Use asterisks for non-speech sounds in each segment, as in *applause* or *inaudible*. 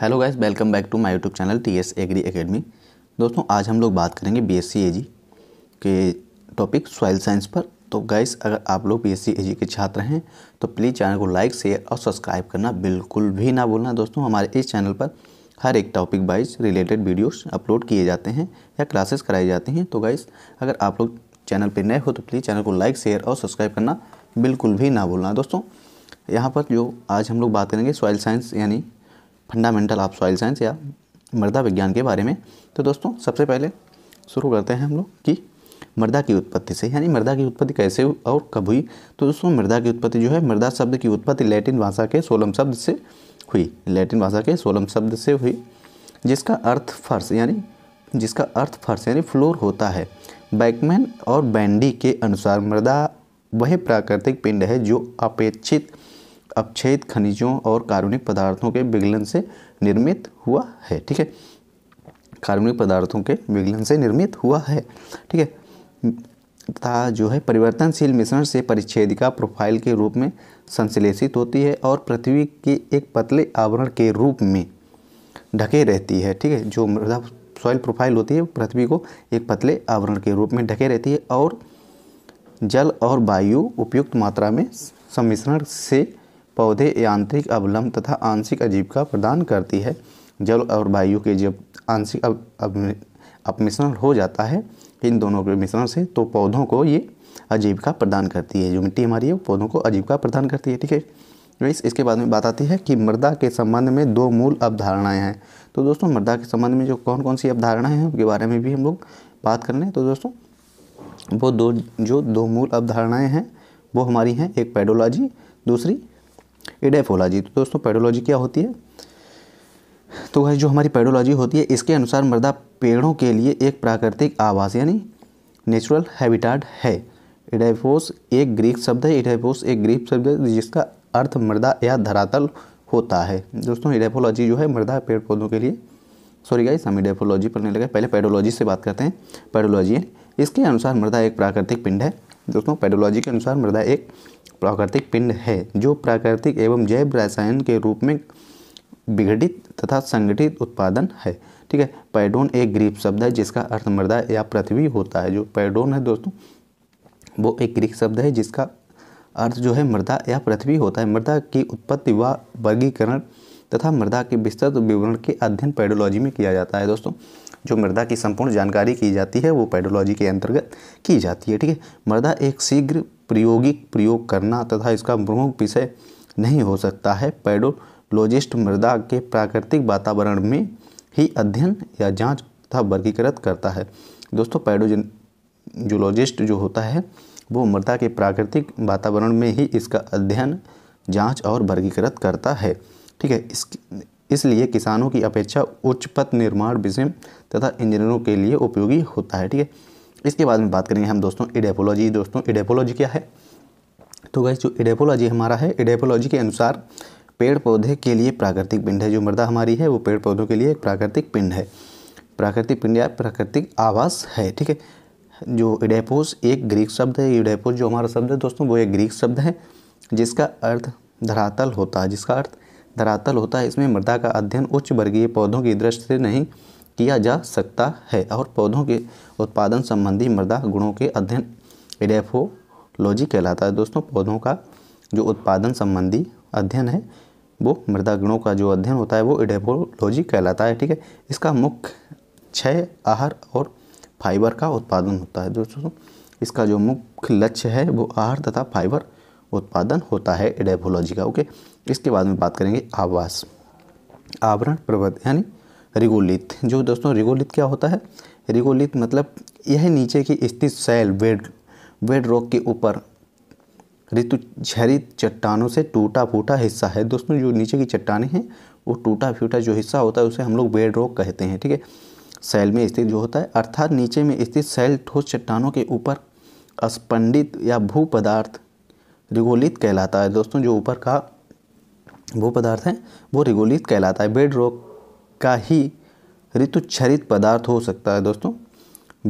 hello guys welcome back to my YouTube channel T S agri academy दोस्तों आज हम लोग बात करेंगे बी एस सी एजी के टॉपिक सॉइल साइंस पर तो गाइस अगर आप लोग बी एस सी एजी के छात्र हैं तो प्लीज़ चैनल को लाइक शेयर और सब्सक्राइब करना बिल्कुल भी ना भूलना दोस्तों हमारे इस चैनल पर हर एक topic wise related videos upload किए जाते हैं या क्लासेस कराई जाती हैं तो गाइस अगर आप लोग चैनल पर नए हो तो प्लीज़ चैनल को लाइक शेयर और सब्सक्राइब करना बिल्कुल भी ना भूलना दोस्तों यहाँ पर जो आज हम लोग बात करेंगे सॉइल साइंस यानी फंडामेंटल ऑफ सॉइल साइंस या मृदा विज्ञान के बारे में तो दोस्तों सबसे पहले शुरू करते हैं हम लोग कि मृदा की उत्पत्ति से यानी मृदा की उत्पत्ति कैसे और कब हुई तो दोस्तों मृदा की उत्पत्ति जो है मृदा शब्द की उत्पत्ति लैटिन भाषा के सोलम शब्द से हुई लैटिन भाषा के सोलम शब्द से हुई जिसका अर्थ फर्श यानी जिसका अर्थ फर्श यानी फ्लोर होता है बैकमैन और बैंडी के अनुसार मृदा वह प्राकृतिक पिंड है जो अपेक्षित अपक्षेद खनिजों और कार्बनिक पदार्थों के विघलन से निर्मित हुआ है ठीक है कार्बनिक पदार्थों के विघलन से निर्मित हुआ है ठीक है तथा जो है परिवर्तनशील मिश्रण से परिच्छेदिका प्रोफाइल के रूप में संश्लेषित होती है और पृथ्वी के एक पतले आवरण के रूप में ढके रहती है ठीक है जो मृदा सॉइल प्रोफाइल होती है पृथ्वी को एक पतले आवरण के रूप में ढके रहती है और जल और वायु उपयुक्त मात्रा में सम्मिश्रण से पौधे यांत्रिक अवलंब तथा आंशिक आजीविका प्रदान करती है जल और वायु के जब आंशिक अपमिश्रण हो जाता है इन दोनों के मिश्रण से तो पौधों को ये आजीविका प्रदान करती है जो मिट्टी हमारी है वो पौधों को आजीविका प्रदान करती है ठीक है तो इस इसके बाद में बात आती है कि मृदा के संबंध में दो मूल अवधारणाएँ हैं तो दोस्तों मृदा के संबंध में जो कौन कौन सी अवधारणाएँ हैं उनके बारे में भी हम लोग बात कर लें तो दोस्तों वो दो जो दो मूल अवधारणाएँ हैं वो हमारी हैं एक पेडोलॉजी दूसरी एडेफोलॉजी तो दोस्तों पेडोलॉजी क्या होती है तो वह जो हमारी पेडोलॉजी होती है इसके अनुसार मृदा पेड़ों के लिए एक प्राकृतिक आवास यानी नेचुरल हैबिटाट है एडेफोस एक ग्रीक शब्द है एडेफोस एक ग्रीक शब्द है जिसका अर्थ मृदा या धरातल होता है दोस्तों इडेफोलॉजी जो है मृदा पेड़ पौधों के लिए सॉरी गाइस हम इडेफोलॉजी पढ़ने लगे पहले पेडोलॉजी से बात करते हैं पेडोलॉजी इसके अनुसार मृदा एक प्राकृतिक पिंड है दोस्तों पेडोलॉजी के अनुसार मृदा एक प्राकृतिक पिंड है जो प्राकृतिक एवं जैव रसायन के रूप में विघटित तथा संगठित उत्पादन है ठीक है पैडोन एक ग्रीक शब्द है जिसका अर्थ मृदा या पृथ्वी होता है जो पैडोन है दोस्तों वो एक ग्रीक शब्द है जिसका अर्थ जो है मृदा या पृथ्वी होता है मृदा की उत्पत्ति व वर्गीकरण तथा मृदा के विस्तृत विवरण के अध्ययन पैडोलॉजी में किया जाता है दोस्तों जो मृदा की संपूर्ण जानकारी की जाती है वो पैडोलॉजी के अंतर्गत की जाती है ठीक है मृदा एक शीघ्र प्रायोगिक प्रयोग करना तथा इसका प्रमुख विषय नहीं हो सकता है पैडोलॉजिस्ट मृदा के प्राकृतिक वातावरण में ही अध्ययन या जांच तथा वर्गीकृत करता है दोस्तों पैडोजोलॉजिस्ट जो होता है वो मृदा के प्राकृतिक वातावरण में ही इसका अध्ययन जांच और वर्गीकृत करता है ठीक है इस इसलिए किसानों की अपेक्षा उच्च पथ निर्माण विषय तथा इंजीनियरों के लिए उपयोगी होता है ठीक है इसके बाद में बात करेंगे हम दोस्तों इडेपोलॉजी दोस्तों इडेपोलॉजी क्या है तो गैस जो इडेपोलॉजी हमारा है इडेपोलॉजी के अनुसार पेड़ पौधे के लिए प्राकृतिक पिंड है जो मृदा हमारी है वो पेड़ पौधों के लिए एक प्राकृतिक पिंड है प्राकृतिक पिंड या प्राकृतिक आवास है ठीक है जो इडेपोस एक ग्रीक शब्द है इडेपोस जो हमारा शब्द है दोस्तों वो एक ग्रीक शब्द है जिसका अर्थ धरातल होता है जिसका अर्थ धरातल होता है इसमें मृदा का अध्ययन उच्च वर्गीय पौधों की दृष्टि से नहीं किया जा सकता है और पौधों के उत्पादन संबंधी मृदा गुणों के अध्ययन एडेफोलॉजी कहलाता है दोस्तों पौधों का जो उत्पादन संबंधी अध्ययन है वो मृदा गुणों का जो अध्ययन होता है वो एडेफोलॉजी कहलाता है ठीक है इसका मुख्य क्षय आहार और फाइबर का उत्पादन होता है दोस्तों इसका जो मुख्य लक्ष्य है वो आहार तथा फाइबर उत्पादन होता है एडेफोलॉजी का ओके इसके बाद में बात करेंगे आवास आवरण प्रबंध यानी रिगोलिथ जो दोस्तों रिगोलिथ क्या होता है रिगोलिथ मतलब यह नीचे की स्थित सेल वेड वेड रॉक के ऊपर ऋतु झरित चट्टानों से टूटा फूटा हिस्सा है दोस्तों जो नीचे की चट्टाने हैं वो टूटा फूटा जो हिस्सा होता है उसे हम लोग बेड रॉक कहते हैं ठीक है सेल में स्थित जो होता है अर्थात नीचे में स्थित सेल ठोस चट्टानों के ऊपर अस्पंडित या भू पदार्थ रिगोलित कहलाता है दोस्तों जो ऊपर का भू पदार्थ है वो रिगोलित कहलाता है बेड रॉक का ही ऋतुचरित पदार्थ हो सकता है दोस्तों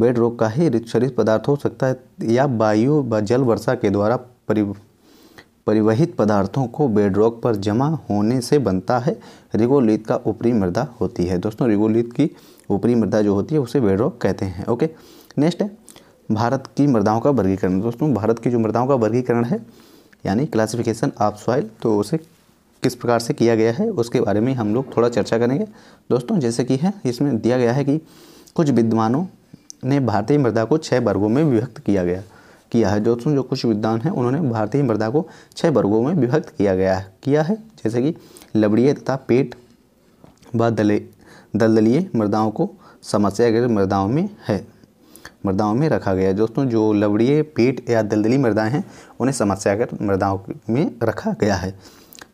बेड रोग का ही ऋतुचरित पदार्थ हो सकता है या वायु व जल वर्षा के द्वारा परि परिवहित पदार्थों को बेड रोग पर जमा होने से बनता है रिगोलित का ऊपरी मृदा होती है दोस्तों रिगोलित की ऊपरी मृदा जो होती है उसे बेड रोग कहते हैं ओके नेक्स्ट है भारत की मृदाओं का वर्गीकरण दोस्तों भारत की जो मृदाओं का वर्गीकरण है यानी क्लासिफिकेशन ऑफ सॉइल तो उसे किस प्रकार से किया गया है उसके बारे में हम लोग थोड़ा चर्चा करेंगे दोस्तों जैसे कि है इसमें दिया गया है कि कुछ विद्वानों ने भारतीय मृदा को छः वर्गों में विभक्त किया गया किया है दोस्तों जो कुछ विद्वान हैं उन्होंने भारतीय मृदा को छः वर्गों में विभक्त किया गया है किया है जैसे कि लबड़िए तथा पेट व दले दलदलीय मृदाओं को अगर मृदाओं में है मृदाओं में रखा गया है दोस्तों जो लबड़िए पेट या दलदली मृदाएँ हैं उन्हें समस्यागत मृदाओं में रखा गया है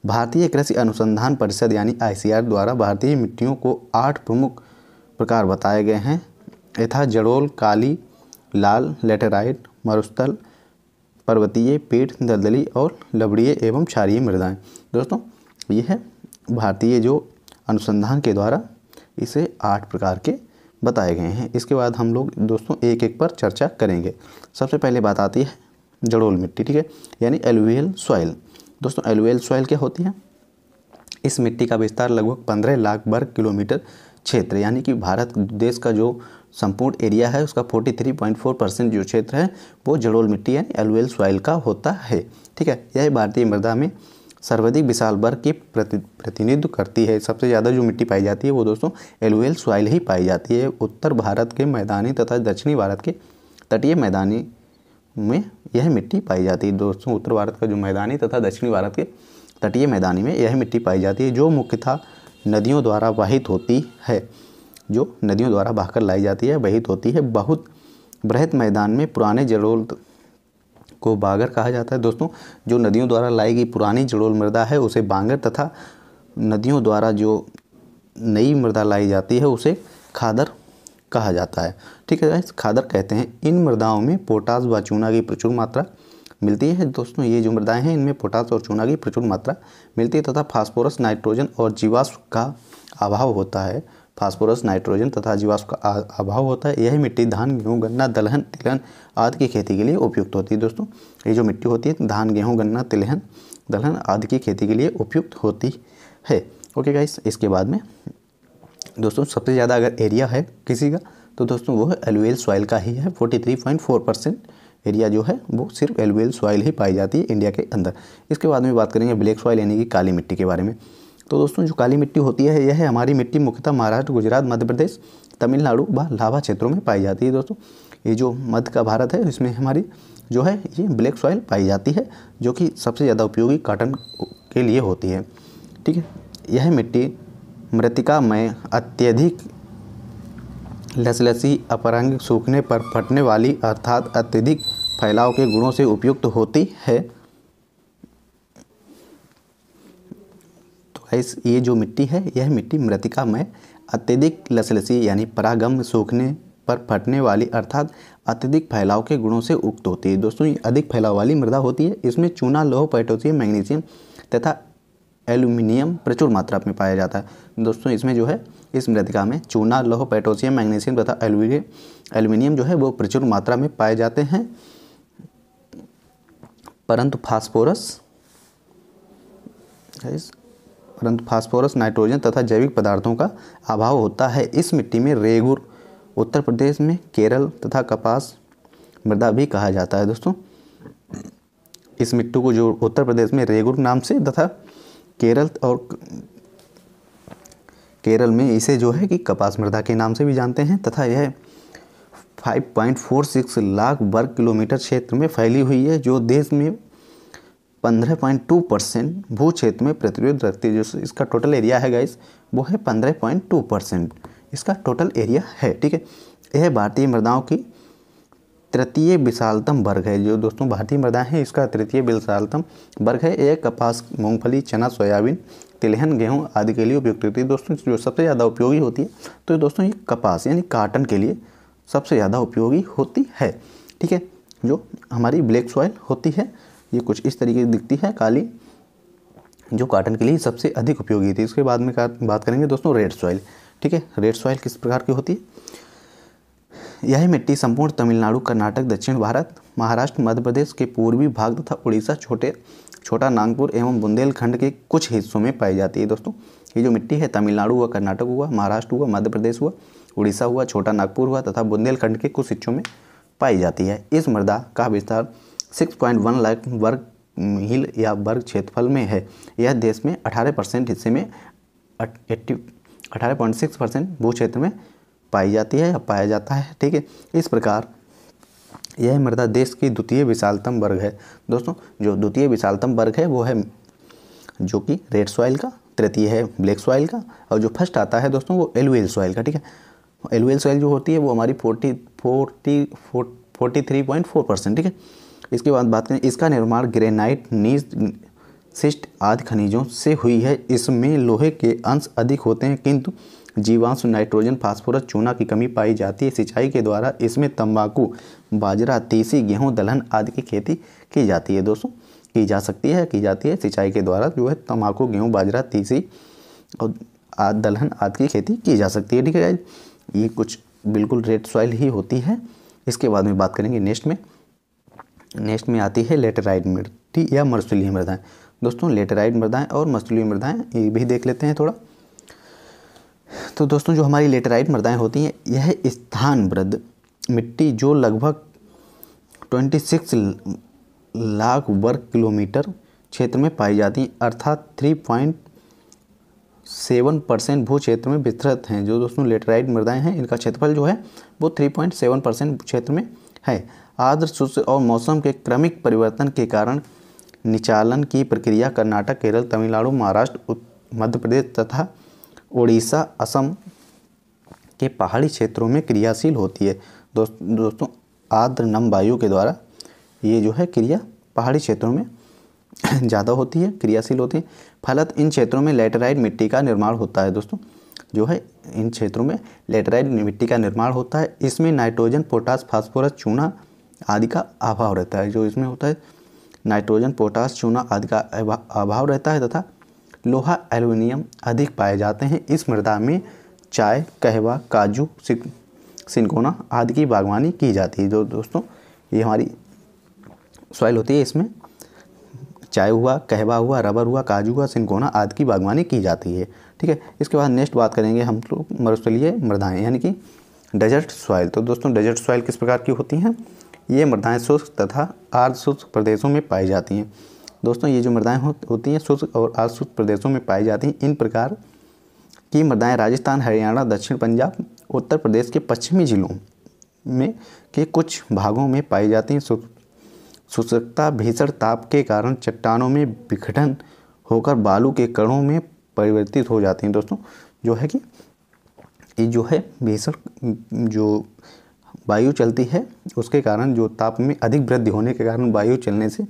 भारतीय कृषि अनुसंधान परिषद यानी आई द्वारा भारतीय मिट्टियों को आठ प्रमुख प्रकार बताए गए हैं यथा जड़ोल काली लाल लेटेराइट मरुस्थल पर्वतीय पेट दलदली और लबड़ीय एवं क्षारीय मृदाएं दोस्तों ये है भारतीय जो अनुसंधान के द्वारा इसे आठ प्रकार के बताए गए हैं इसके बाद हम लोग दोस्तों एक एक पर चर्चा करेंगे सबसे पहले बात आती है जड़ोल मिट्टी ठीक है यानी एलुवियल सॉइल दोस्तों एलुएल सॉइल क्या होती है इस मिट्टी का विस्तार लगभग पंद्रह लाख वर्ग किलोमीटर क्षेत्र यानी कि भारत देश का जो संपूर्ण एरिया है उसका 43.4 परसेंट जो क्षेत्र है वो जड़ोल मिट्टी यानी एलुएल सॉइल का होता है ठीक है यह भारतीय मृदा में सर्वाधिक विशाल वर्ग की प्रति प्रतिनिधित्व करती है सबसे ज़्यादा जो मिट्टी पाई जाती है वो दोस्तों एलुएल सॉइल ही पाई जाती है उत्तर भारत के मैदानी तथा दक्षिणी भारत के तटीय मैदानी में यह मिट्टी पाई जाती है दोस्तों उत्तर भारत का जो मैदानी तथा दक्षिणी भारत के तटीय मैदानी में यह मिट्टी पाई जाती है जो मुख्यतः नदियों द्वारा वाहित होती है जो नदियों द्वारा बहकर लाई जाती है वहित होती है बहुत बृहत मैदान में पुराने जड़ोल को बागर कहा जाता है दोस्तों जो नदियों द्वारा लाई गई पुरानी जड़ोल मृदा है उसे बांगर तथा नदियों द्वारा जो नई मृदा लाई जाती है उसे खादर कहा जाता है ठीक है खादर कहते हैं इन मृदाओं में पोटास व चूना की प्रचुर मात्रा मिलती है दोस्तों ये जो मृदाएं हैं इनमें पोटास और चूना की प्रचुर मात्रा मिलती है तथा फास्फोरस नाइट्रोजन और जीवाश्म का अभाव होता है फास्फोरस नाइट्रोजन तथा जीवाश्म का अभाव होता है यही मिट्टी धान गेहूँ गन्ना दलहन तिलहन आदि की खेती के लिए उपयुक्त होती है दोस्तों ये जो मिट्टी होती है धान गेहूँ गन्ना तिलहन दलहन आदि की खेती के लिए उपयुक्त होती है ओके गाइस इसके बाद में दोस्तों सबसे ज़्यादा अगर एरिया है किसी का तो दोस्तों वो है एलुएल सॉइल का ही है forty three point four percent area जो है वो सिर्फ एलुएल सॉइल ही पाई जाती है इंडिया के अंदर इसके बाद में बात करेंगे ब्लैक सॉइल यानी कि काली मिट्टी के बारे में तो दोस्तों जो काली मिट्टी होती है यह है हमारी मिट्टी मुख्यतः महाराष्ट्र गुजरात मध्य प्रदेश तमिलनाडु व लाभा क्षेत्रों में पाई जाती है दोस्तों ये जो मध्य का भारत है इसमें हमारी जो है ये ब्लैक सॉइल पाई जाती है जो कि सबसे ज़्यादा उपयोगी काटन के लिए होती है ठीक है यह मिट्टी मृतिका में अत्यधिक लसलसी अपरंग सूखने पर फटने वाली अर्थात अत्यधिक फैलाव के गुणों से उपयुक्त होती है तो इस ये जो मिट्टी है यह मिट्टी मृतिका में अत्यधिक लसलसी यानी परागम सूखने पर फटने वाली अर्थात अत्यधिक फैलाव के गुणों से उक्त होती है दोस्तों ये अधिक फैलाव वाली मृदा होती है इसमें चूना लोह पैटोसियम मैग्नीशियम तथा एल्यूमिनियम प्रचुर मात्रा में पाया जाता है दोस्तों इसमें जो है इस मृतिका में चूना लोह पेट्रोशियम मैग्नीशियम तथा एलुगे एल्यूमिनियम जो है वो प्रचुर मात्रा में पाए जाते हैं परंतु फास्फोरस परंतु फास्फोरस नाइट्रोजन तथा जैविक पदार्थों का अभाव होता है इस मिट्टी में रेगुर उत्तर प्रदेश में केरल तथा कपास मृदा भी कहा जाता है दोस्तों इस मिट्टी को जो उत्तर प्रदेश में रेगुर नाम से तथा केरल और केरल में इसे जो है कि कपास मृदा के नाम से भी जानते हैं तथा यह 5.46 लाख वर्ग किलोमीटर क्षेत्र में फैली हुई है जो देश में 15.2 परसेंट भू क्षेत्र में प्रतिरोध रखती है जो इसका टोटल एरिया है गाइस वो है 15.2 परसेंट इसका टोटल एरिया है ठीक है यह भारतीय मृदाओं की तृतीय विशालतम वर्ग है जो दोस्तों भारतीय मृदा है इसका तृतीय विशालतम वर्ग है यह कपास मूंगफली चना सोयाबीन तिलहन गेहूं आदि के लिए उपयुक्त होती है दोस्तों जो सबसे ज़्यादा उपयोगी होती है तो दोस्तों ये कपास यानी काटन के लिए सबसे ज़्यादा उपयोगी होती है ठीक है जो हमारी ब्लैक सॉइल होती है ये कुछ इस तरीके से दिखती है काली जो काटन के लिए सबसे अधिक उपयोगी थी इसके बाद में बात करेंगे दोस्तों रेड सॉइल ठीक है रेड सॉइल किस प्रकार की होती है यह मिट्टी संपूर्ण तमिलनाडु कर्नाटक दक्षिण भारत महाराष्ट्र मध्य प्रदेश के पूर्वी भाग तथा उड़ीसा छोटे छोटा नागपुर एवं बुंदेलखंड के कुछ हिस्सों में पाई जाती है दोस्तों ये जो मिट्टी है तमिलनाडु हुआ कर्नाटक हुआ महाराष्ट्र हुआ मध्य प्रदेश हुआ उड़ीसा हुआ छोटा नागपुर हुआ तथा बुंदेलखंड के कुछ हिस्सों में पाई जाती है इस मृदा का विस्तार 6.1 लाख वर्ग मील या वर्ग क्षेत्रफल में है यह देश में 18 परसेंट हिस्से में पॉइंट सिक्स परसेंट भू क्षेत्र में पाई जाती है या पाया जाता है ठीक है इस प्रकार यह मृदा देश की द्वितीय विशालतम वर्ग है दोस्तों जो द्वितीय विशालतम वर्ग है वो है जो कि रेड सॉइल का तृतीय है ब्लैक सॉइल का और जो फर्स्ट आता है दोस्तों वो एलुएल सॉइल का ठीक है एलुएल सॉइल जो होती है वो हमारी forty forty forty three point four percent ठीक है इसके बाद बात करें इसका निर्माण ग्रेनाइट नीज सिस्ट आदि खनिजों से हुई है इसमें लोहे के अंश अधिक होते हैं किंतु जीवांश नाइट्रोजन फास्फोरस चूना की कमी पाई जाती है सिंचाई के द्वारा इसमें तंबाकू बाजरा तीसी गेहूँ दलहन आदि की खेती की जाती है दोस्तों की जा सकती है की जाती है सिंचाई के द्वारा जो है तम्बाकू गेहूँ बाजरा तीसी और दलहन आदि की खेती की जा सकती है ठीक है ये कुछ बिल्कुल रेड सॉइल ही होती है इसके बाद में बात करेंगे नेक्स्ट में नेक्स्ट में आती है लेटराइड मिट्टी या मरसुली मृदाएँ दोस्तों लेटराइड मृदाएँ और मरसुली मृदाएँ ये भी देख लेते हैं थोड़ा तो दोस्तों जो हमारी लेटराइट मृदाएँ होती हैं यह वृद्ध मिट्टी जो लगभग 26 लाख वर्ग किलोमीटर क्षेत्र में पाई जाती हैं अर्थात थ्री पॉइंट सेवन परसेंट भू क्षेत्र में विस्तृत हैं जो दोस्तों लेटराइट मृदाएं हैं इनका क्षेत्रफल जो है वो थ्री पॉइंट सेवन परसेंट क्षेत्र में है आर्द्र शुष्क और मौसम के क्रमिक परिवर्तन के कारण निचालन की प्रक्रिया कर्नाटक केरल तमिलनाडु महाराष्ट्र मध्य प्रदेश तथा उड़ीसा असम के पहाड़ी क्षेत्रों में क्रियाशील होती है दोस्त दोस्तों आर्द्र नम वायु के द्वारा ये जो है क्रिया पहाड़ी क्षेत्रों में *clears throat* ज़्यादा होती है क्रियाशील होती है फलत इन क्षेत्रों में लेटराइड मिट्टी का निर्माण होता है दोस्तों जो है इन क्षेत्रों में लेटराइड मिट्टी का निर्माण होता है इसमें नाइट्रोजन पोटास फास्फोरस चूना आदि का अभाव रहता है जो इसमें होता है नाइट्रोजन पोटास चूना आदि का अभाव रहता है तथा लोहा एल्युमिनियम अधिक पाए जाते हैं इस मृदा में चाय कहवा काजू सिंकोना आदि की बागवानी की जाती है जो दोस्तों ये हमारी सॉइल होती है इसमें चाय हुआ कहवा हुआ रबर हुआ काजू हुआ सिंकोना आदि की बागवानी की जाती है ठीक है इसके बाद नेक्स्ट बात करेंगे हम लोग मरुस्थलीय मृदाएँ यानी कि डेजर्ट सॉइल तो दोस्तों डेजर्ट सॉइल किस प्रकार की होती हैं ये मृदाएँ शुष्क तथा आर्ध शुष्क प्रदेशों में पाई जाती हैं दोस्तों ये जो मृदाएँ हो, होती हैं शुष्क और अशुष्क प्रदेशों में पाई जाती हैं इन प्रकार की मृदाएँ राजस्थान हरियाणा दक्षिण पंजाब उत्तर प्रदेश के पश्चिमी जिलों में के कुछ भागों में पाई जाती हैं शुष्कता भीषण ताप के कारण चट्टानों में विघटन होकर बालू के कणों में परिवर्तित हो जाती हैं दोस्तों जो है कि ये जो है भीषण जो वायु चलती है उसके कारण जो ताप में अधिक वृद्धि होने के कारण वायु चलने से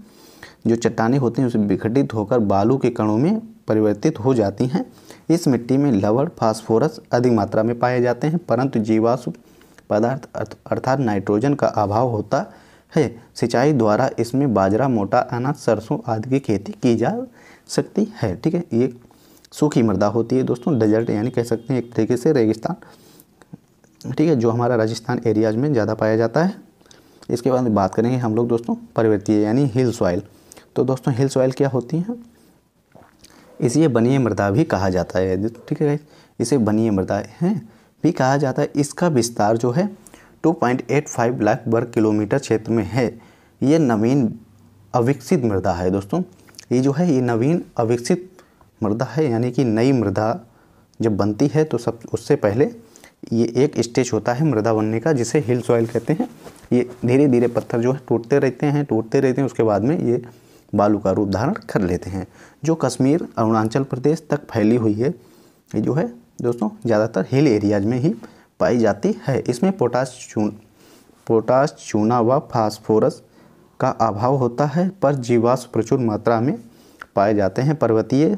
जो चट्टाने होती हैं उसे विघटित होकर बालू के कणों में परिवर्तित हो जाती हैं इस मिट्टी में लवण फास्फोरस अधिक मात्रा में पाए जाते हैं परंतु जीवाश्म पदार्थ अर्थात नाइट्रोजन का अभाव होता है सिंचाई द्वारा इसमें बाजरा मोटा अनाज सरसों आदि की खेती की जा सकती है ठीक है ये सूखी मृदा होती है दोस्तों डेजर्ट यानी कह सकते हैं एक तरीके से रेगिस्तान ठीक है जो हमारा राजस्थान एरियाज में ज़्यादा पाया जाता है इसके बाद बात करेंगे हम लोग दोस्तों पर्वतीय यानी हिल सॉइल तो दोस्तों हिल सॉइल क्या होती हैं इसे बनिए मृदा भी कहा जाता है ठीक है इसे बनिए मृदा है भी कहा जाता है इसका विस्तार जो है 2.85 लाख वर्ग किलोमीटर क्षेत्र में है ये नवीन अविकसित मृदा है दोस्तों ये जो है ये नवीन अविकसित मृदा है यानी कि नई मृदा जब बनती है तो सब उससे पहले ये एक स्टेज होता है मृदा बनने का जिसे हिल सॉइल कहते हैं ये धीरे धीरे पत्थर जो है टूटते रहते हैं टूटते रहते हैं उसके बाद में ये बालू का रूप धारण कर लेते हैं जो कश्मीर अरुणाचल प्रदेश तक फैली हुई है ये जो है दोस्तों ज़्यादातर हिल एरियाज में ही पाई जाती है इसमें पोटास चून पोटास चूना व फास्फोरस का अभाव होता है पर जीवाश प्रचुर मात्रा में पाए जाते हैं पर्वतीय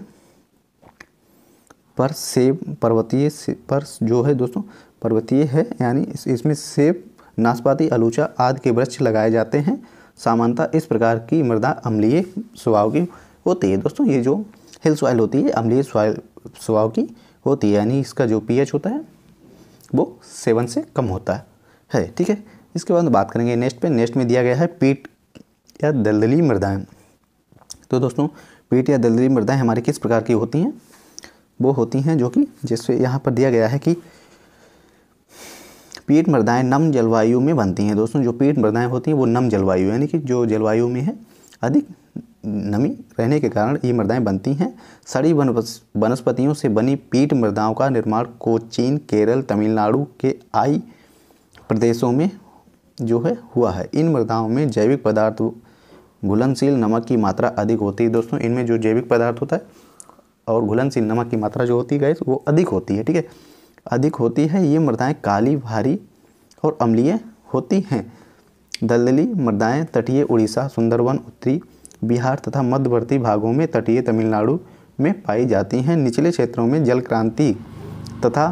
पर सेब पर्वतीय से, पर जो है दोस्तों पर्वतीय है यानी इस, इसमें सेब नाशपाती आलूचा आदि के वृक्ष लगाए जाते हैं सामानता इस प्रकार की मृदा अम्लीय स्वभाव की होती है दोस्तों ये जो हिल सॉइल होती है अम्लीय स्वभाव की होती है यानी इसका जो पीएच होता है वो सेवन से कम होता है है ठीक है इसके बाद बात करेंगे नेक्स्ट पे नेक्स्ट में दिया गया है पीट या दलदली मृदाएँ तो दोस्तों पीट या दलदली मृदाएँ हमारी किस प्रकार की होती हैं वो होती हैं जो कि जिससे यहाँ पर दिया गया है कि पीठ मृदाएँ नम जलवायु में बनती हैं दोस्तों जो पीठ मृदाएँ होती हैं वो नम जलवायु यानी कि जो जलवायु में है अधिक नमी रहने के कारण ये मृदाएँ बनती हैं सड़ी वनस्पतियों से बनी पीठ मृदाओं का निर्माण कोचीन केरल तमिलनाडु के आई प्रदेशों में जो है हुआ है इन मृदाओं में जैविक पदार्थ घुलनशील नमक की मात्रा अधिक होती है दोस्तों इनमें जो जैविक पदार्थ होता है और घुलनशील नमक की मात्रा जो होती है गैस वो अधिक होती है ठीक है अधिक होती है ये मृदाएँ काली भारी और अम्लीय होती हैं दलदली मृदाएँ तटीय उड़ीसा सुंदरवन उत्तरी बिहार तथा मध्यवर्ती भागों में तटीय तमिलनाडु में पाई जाती हैं निचले क्षेत्रों में जल क्रांति तथा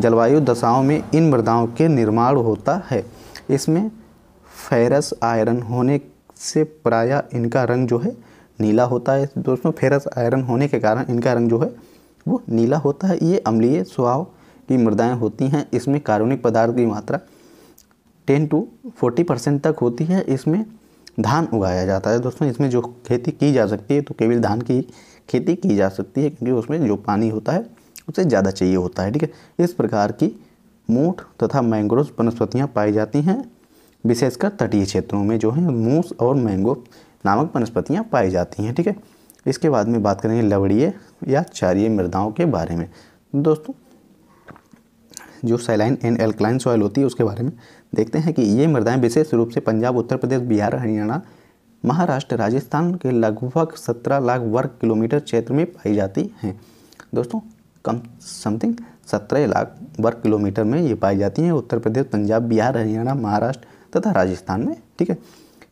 जलवायु दशाओं में इन मृदाओं के निर्माण होता है इसमें फेरस आयरन होने से प्रायः इनका रंग जो है नीला होता है दोस्तों फेरस आयरन होने के कारण इनका रंग जो है वो नीला होता है ये अम्लीय स्वभाव की मृदाएँ होती हैं इसमें कार्बनिक पदार्थ की मात्रा टेन टू फोर्टी परसेंट तक होती है इसमें धान उगाया जाता है दोस्तों इसमें जो खेती की जा सकती है तो केवल धान की खेती की जा सकती है क्योंकि उसमें जो पानी होता है उसे ज़्यादा चाहिए होता है ठीक है इस प्रकार की मूठ तथा मैंग्रोव वनस्पतियाँ पाई जाती हैं विशेषकर तटीय क्षेत्रों में जो है मूस और मैंगो नामक वनस्पतियाँ पाई जाती हैं ठीक है इसके बाद में बात करेंगे लवड़िए या क्षारीय मृदाओं के बारे में दोस्तों जो सैलाइन एंड एल्कलाइन सॉयल होती है उसके बारे में देखते हैं कि ये मृदाएं विशेष रूप से पंजाब उत्तर प्रदेश बिहार हरियाणा महाराष्ट्र राजस्थान के लगभग सत्रह लाख वर्ग किलोमीटर क्षेत्र में पाई जाती हैं दोस्तों कम समथिंग सत्रह लाख वर्ग किलोमीटर में ये पाई जाती हैं उत्तर प्रदेश पंजाब बिहार हरियाणा महाराष्ट्र तथा राजस्थान में ठीक है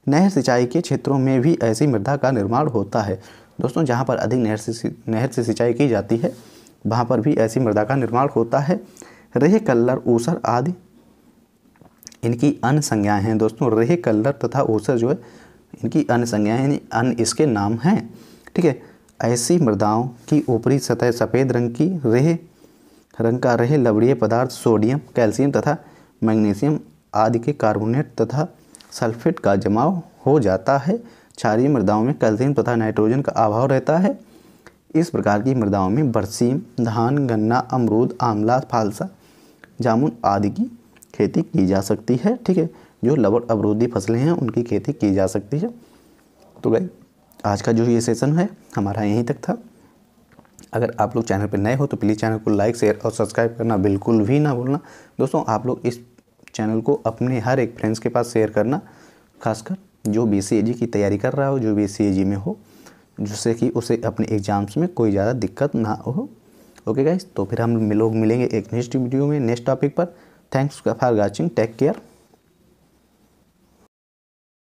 नहर सिंचाई के क्षेत्रों में भी ऐसी मृदा का निर्माण होता है दोस्तों जहाँ पर अधिक नहर से नहर से सिंचाई की जाती है वहाँ पर भी ऐसी मृदा का निर्माण होता है रेह कल्लर ऊसर आदि इनकी अन्य संज्ञाएँ हैं दोस्तों रेह कल्लर तथा ऊसर जो है इनकी अन्य संज्ञाएँ यानी अन्य इसके नाम हैं ठीक है ऐसी मृदाओं की ऊपरी सतह सफ़ेद रंग की रेह रंग का रहे लवड़ीय पदार्थ सोडियम कैल्शियम तथा मैग्नीशियम आदि के कार्बोनेट तथा सल्फेट का जमाव हो जाता है क्षारीय मृदाओं में कैल्शियम तथा नाइट्रोजन का अभाव रहता है इस प्रकार की मृदाओं में बरसीम धान गन्ना अमरूद आंवला फालसा जामुन आदि की खेती की जा सकती है ठीक है जो लवड़ अवरोधी फसलें हैं उनकी खेती की जा सकती है तो भाई आज का जो ये सेशन है हमारा यहीं तक था अगर आप लोग चैनल पर नए हो तो प्लीज़ चैनल को लाइक शेयर और सब्सक्राइब करना बिल्कुल भी ना भूलना दोस्तों आप लोग इस चैनल को अपने हर एक फ्रेंड्स के पास शेयर करना खासकर जो बी की तैयारी कर रहा हो जो बी में हो जिससे कि उसे अपने एग्ज़ाम्स में कोई ज़्यादा दिक्कत ना हो ओके गाइज तो फिर हम लोग मिलेंगे एक नेक्स्ट वीडियो में नेक्स्ट टॉपिक पर thanks for watching take care